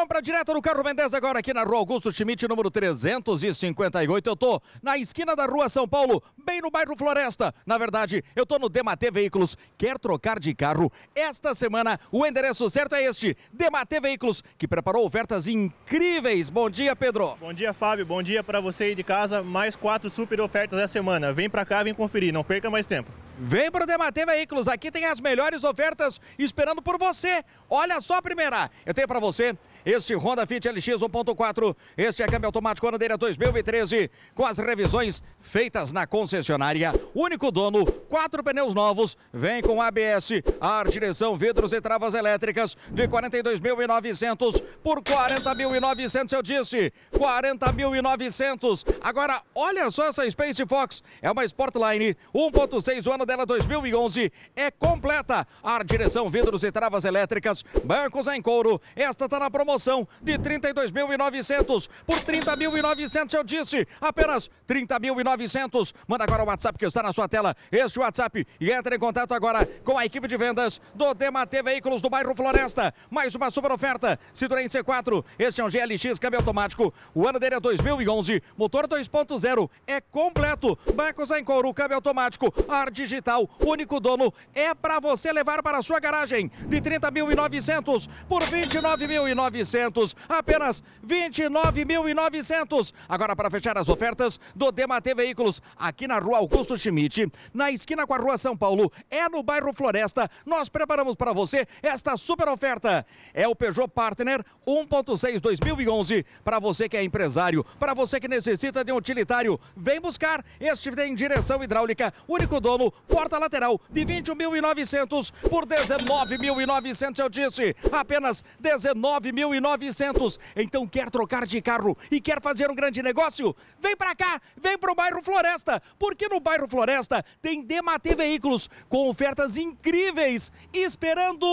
Compra direto no Carro Mendes agora aqui na Rua Augusto Schmidt, número 358. Eu tô na esquina da Rua São Paulo, bem no bairro Floresta. Na verdade, eu tô no Dematê Veículos. Quer trocar de carro? Esta semana o endereço certo é este, Dematê Veículos, que preparou ofertas incríveis. Bom dia, Pedro. Bom dia, Fábio. Bom dia para você aí de casa. Mais quatro super ofertas essa semana. Vem para cá, vem conferir, não perca mais tempo. Vem para o Dematê Veículos, aqui tem as melhores ofertas esperando por você. Olha só a primeira. Eu tenho para você este Honda Fit LX 1.4, este é câmbio automático ano 2013, é com as revisões feitas na concessionária. Único dono, quatro pneus novos, vem com ABS, ar, direção, vidros e travas elétricas de 42.900 por 40.900, eu disse, 40.900. Agora, olha só essa Space Fox, é uma Sportline 1.6, o ano dela 2011, é completa, ar, direção, vidros e travas elétricas, bancos em couro, esta tá na promoção de 32.900 por 30.900, eu disse, apenas 30.900. Manda agora o WhatsApp que está na sua tela, este o WhatsApp e entra em contato agora com a equipe de vendas do DMAT Veículos do bairro Floresta. Mais uma super oferta. Citroën C4, este é um GLX câmbio automático. O ano dele é 2011, motor 2.0, é completo. Bancos em couro, câmbio automático, ar digital, único dono. É para você levar para a sua garagem de 30.900 por 29.900, apenas 29.900. Agora para fechar as ofertas do DMAT Veículos aqui na Rua Augusto Schmidt, na esquina esquina com a Rua São Paulo, é no bairro Floresta. Nós preparamos para você esta super oferta. É o Peugeot Partner 1.6 2011. Para você que é empresário, para você que necessita de um utilitário, vem buscar. Este tem direção hidráulica, único dono, porta lateral de 21.900 por 19.900, eu disse. Apenas 19.900. Então quer trocar de carro e quer fazer um grande negócio? Vem para cá, vem para o bairro Floresta, porque no bairro Floresta tem Rematei Veículos, com ofertas incríveis esperando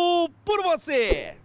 por você!